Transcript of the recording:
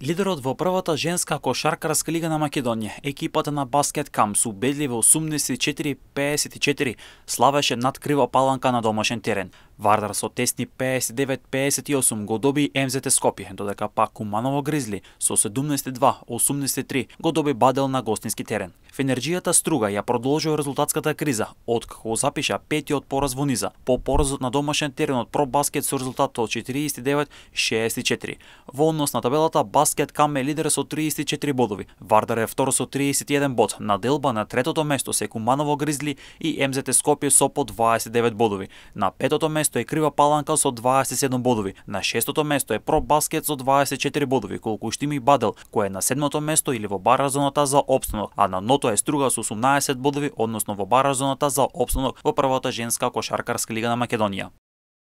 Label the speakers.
Speaker 1: Лидерот во првата женска кошаркарска лига на Македонија, екипата на Баскет Камс убедливо 84-54 славеше над криво Паланка на домашен терен. Вардар со тесни 59-58 го доби МЗТ Скопје, додека пак Куманово Гризли со 72 83 го доби Бадел на гостински терен. Фенерджијата Струга ја продолжува резултатската криза, откако запиша петиот пораз во низа, по поразот на домашен терен од пробаскет со резултат од 49-64. Во однос на табелата, баскет Кам е лидер со 34 бодови, Вардар е втор со 31 бод, на делба на третото место се Куманово Гризли и МЗТ Скопје со по 29 бодови. На петото место место е Крива Паланка со 27 бодови, на шестото место е Про Баскет со 24 бодови, колку што и Бадел, кој е на седмото место или во баразоната за обстанок, а на ното е Струга со 18 бодови, односно во баразоната за обстанок во првата женска кошаркарска лига на Македонија.